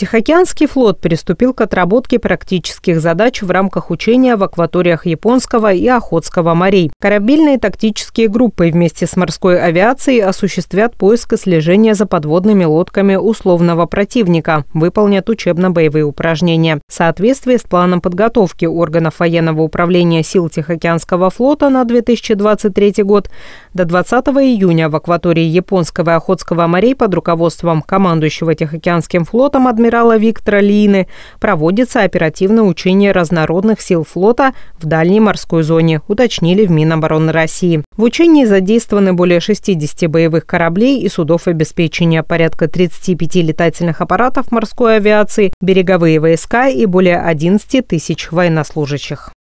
Тихоокеанский флот приступил к отработке практических задач в рамках учения в акваториях Японского и Охотского морей. Корабельные тактические группы вместе с морской авиацией осуществят поиск и слежение за подводными лодками условного противника, выполнят учебно-боевые упражнения. В соответствии с планом подготовки органов военного управления сил Тихоокеанского флота на 2023 год, до 20 июня в акватории Японского и Охотского морей под руководством командующего Тихоокеанским флотом адмирала адмирала Виктора Лины проводится оперативное учение разнородных сил флота в дальней морской зоне, уточнили в Минобороны России. В учении задействованы более 60 боевых кораблей и судов обеспечения, порядка 35 летательных аппаратов морской авиации, береговые войска и более 11 тысяч военнослужащих.